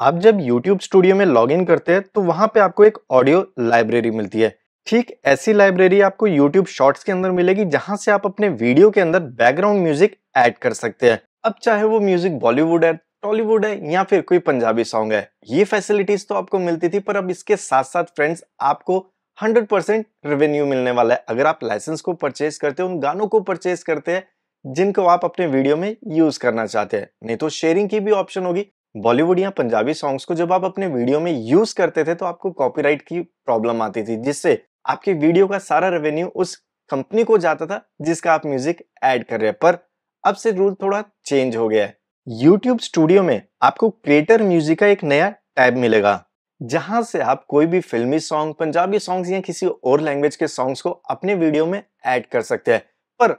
आप जब YouTube studio में लॉग इन करते हैं तो वहां पे आपको एक ऑडियो लाइब्रेरी मिलती है ठीक ऐसी लाइब्रेरी आपको YouTube शॉर्ट्स के अंदर मिलेगी जहां से आप अपने वीडियो के अंदर बैकग्राउंड म्यूजिक ऐड कर सकते हैं अब चाहे वो म्यूजिक बॉलीवुड है टॉलीवुड है या फिर कोई पंजाबी सॉन्ग है ये फैसिलिटीज तो आपको मिलती थी पर अब इसके साथ साथ फ्रेंड्स आपको 100% रेवेन्यू मिलने वाला है अगर आप लाइसेंस को परचेज करते हो उन गानों को परचेज करते हैं जिनको आप अपने वीडियो में यूज करना चाहते हैं नहीं तो शेयरिंग की भी ऑप्शन होगी बॉलीवुड या पंजाबी सॉन्ग्स को जब आप अपने वीडियो में यूज करते थे तो आपको कॉपीराइट की प्रॉब्लम आती थी जिससे आपके वीडियो का सारा रेवेन्यू उस कंपनी को जाता था जिसका आप म्यूजिक ऐड कर रहे हैं पर अब से रूल थोड़ा चेंज हो गया है YouTube स्टूडियो में आपको क्रिएटर म्यूजिक का एक नया टैब मिलेगा जहां से आप कोई भी फिल्मी सॉन्ग पंजाबी सॉन्ग्स या किसी और लैंग्वेज के सॉन्ग्स को अपने वीडियो में ऐड कर सकते हैं पर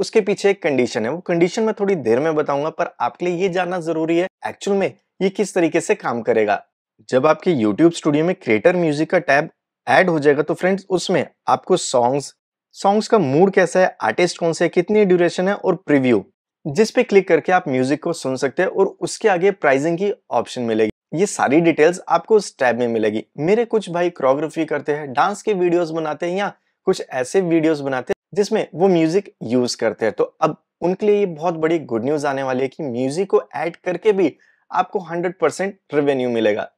उसके पीछे एक कंडीशन है वो कंडीशन मैं थोड़ी देर में बताऊंगा पर आपके लिए ये जानना जरूरी है एक्चुअल में ये किस तरीके से काम करेगा जब आपके YouTube स्टूडियो में क्रिएटर म्यूजिक का टैब ऐड हो जाएगा तो फ्रेंड्स उसमें आपको सॉन्ग्स सॉन्ग्स का मूड कैसा है आर्टिस्ट कौन से है कितनी ड्यूरेशन है और प्रिव्यू जिस पे क्लिक करके आप म्यूजिक को सुन सकते हैं और उसके आगे प्राइसिंग की ऑप्शन मिलेगी ये सारी डिटेल्स आपको उस टैब में मिलेगी मेरे कुछ भाई क्रोग्राफी करते हैं डांस के वीडियोस बनाते हैं या कुछ ऐसे वीडियोस बनाते हैं जिसमें वो म्यूजिक यूज करते हैं तो अब उनके लिए ये बहुत बड़ी गुड न्यूज आने वाली है कि म्यूजिक को ऐड करके भी आपको 100% रेवेन्यू मिलेगा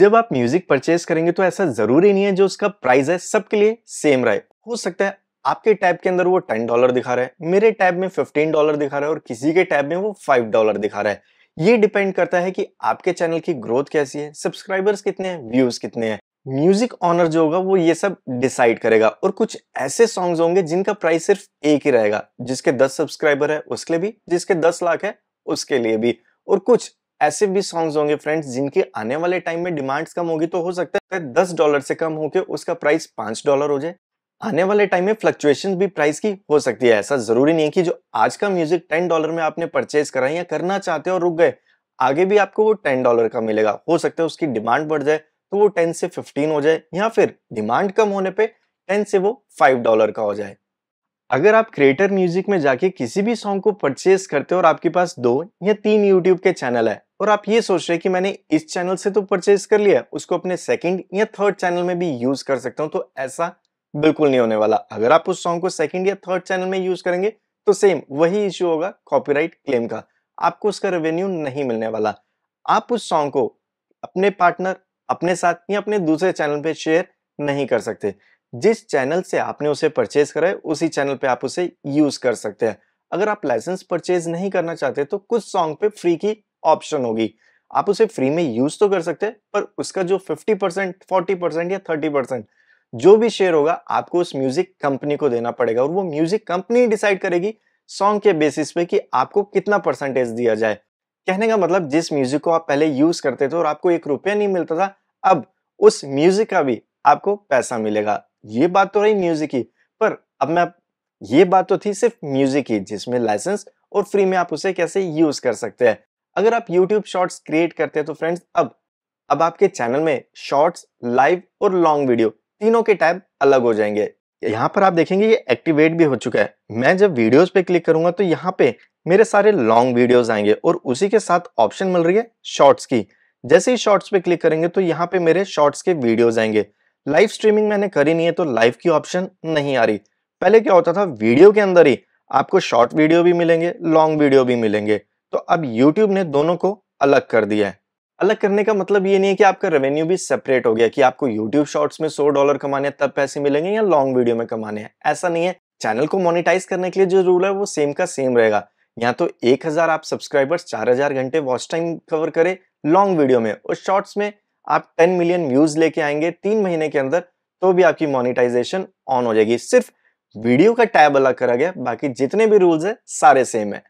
जब आप म्यूजिक परचेज करेंगे तो ऐसा जरूरी नहीं है जो उसका प्राइस है सबके लिए सेम रहे हो सकता है आपके टैब के अंदर वो टेन डॉलर दिखा रहा है मेरे टैब में फिफ्टीन डॉलर दिखा रहा है और किसी के टैब में वो फाइव डॉलर दिखा रहा है ये डिपेंड करता है कि आपके चैनल की ग्रोथ कैसी है सब्सक्राइबर्स कितने हैं व्यूज कितने हैं म्यूजिक ऑनर जो होगा वो ये सब डिसाइड करेगा और कुछ ऐसे सॉन्ग्स होंगे जिनका प्राइस सिर्फ एक ही रहेगा जिसके 10 सब्सक्राइबर है उसके लिए भी जिसके 10 लाख है उसके लिए भी और कुछ ऐसे भी सॉन्ग्स होंगे फ्रेंड्स जिनके आने वाले टाइम में डिमांड्स कम होगी तो हो सकता है दस डॉलर से कम होकर उसका प्राइस पांच डॉलर हो जाए आने वाले टाइम में फ्लक्चुएशन भी प्राइस की हो सकती है ऐसा जरूरी नहीं है कि जो आज का म्यूजिक टेन डॉलर में आपने परचेज करा या करना चाहते हो रुक गए आगे भी आपको वो टेन डॉलर का मिलेगा हो सकता है उसकी डिमांड बढ़ जाए तो वो टेन से फिफ्टीन हो जाए या फिर डिमांड कम होने पे टेन से वो फाइव डॉलर का हो जाए अगर आप क्रिएटर म्यूजिक में जाके किसी भी सॉन्ग को परचेज करते हो और आपके पास दो या तीन यूट्यूब के चैनल है और आप ये सोच रहे कि मैंने इस चैनल से तो परचेज कर लिया उसको अपने सेकंड या थर्ड चैनल में भी यूज कर सकता हूँ तो ऐसा बिल्कुल नहीं होने वाला अगर आप उस सॉन्ग को सेकंड या थर्ड चैनल में यूज करेंगे तो सेम वही इश्यू होगा कॉपीराइट क्लेम का आपको उसका रेवेन्यू नहीं मिलने वाला आप उस सॉन्ग को अपने पार्टनर अपने साथ या अपने दूसरे चैनल पे शेयर नहीं कर सकते जिस चैनल से आपने उसे परचेज करा है उसी चैनल पे आप उसे यूज कर सकते हैं अगर आप लाइसेंस परचेज नहीं करना चाहते तो कुछ सॉन्ग पे फ्री की ऑप्शन होगी आप उसे फ्री में यूज तो कर सकते हैं पर उसका जो 50 परसेंट फोर्टी परसेंट या थर्टी परसेंट जो भी शेयर होगा आपको उस म्यूजिक कंपनी को देना पड़ेगा और वो म्यूजिक कंपनी डिसाइड करेगी सॉन्ग के बेसिस पे कि आपको कितना परसेंटेज दिया जाए कहने का मतलब जिस म्यूजिक को आप पहले यूज करते थे और आपको एक रुपया नहीं मिलता था अब उस म्यूजिक का भी आपको पैसा मिलेगा ये बात तो रही म्यूजिक की पर अब मैं ये बात तो थी सिर्फ म्यूजिक की जिसमें लाइसेंस और फ्री में आप उसे कैसे यूज कर सकते हैं अगर आप यूट्यूब शॉर्ट्स क्रिएट करते हैं तो फ्रेंड्स अब अब आपके चैनल में शॉर्ट्स लाइव और लॉन्ग वीडियो तीनों के टाइप अलग हो जाएंगे यहाँ पर आप देखेंगे ये एक्टिवेट भी हो चुका है मैं जब वीडियोस पे क्लिक करूंगा तो यहाँ पे मेरे सारे लॉन्ग वीडियोस आएंगे और उसी के साथ ऑप्शन मिल रही है शॉर्ट्स की जैसे ही शॉर्ट्स पे क्लिक करेंगे तो यहाँ पे मेरे शॉर्ट्स के वीडियोस आएंगे लाइव स्ट्रीमिंग मैंने करी नहीं है तो लाइव की ऑप्शन नहीं आ रही पहले क्या होता था वीडियो के अंदर ही आपको शॉर्ट वीडियो भी मिलेंगे लॉन्ग वीडियो भी मिलेंगे तो अब यूट्यूब ने दोनों को अलग कर दिया है अलग करने का मतलब ये नहीं है कि आपका रेवेन्यू भी सेपरेट हो गया कि आपको यूट्यूब शॉर्ट्स में सौ डॉलर कमाने हैं तब पैसे मिलेंगे या लॉन्ग वीडियो में कमाने हैं ऐसा नहीं है चैनल को मोनिटाइज करने के लिए जो रूल है वो सेम का सेम रहेगा या तो 1000 आप सब्सक्राइबर्स 4000 घंटे वॉच टाइम कवर करें लॉन्ग वीडियो में और शॉर्ट्स में आप 10 मिलियन व्यूज लेके आएंगे तीन महीने के अंदर तो भी आपकी मोनिटाइजेशन ऑन हो जाएगी सिर्फ वीडियो का टैब अलग करा गया बाकी जितने भी रूल्स है सारे सेम है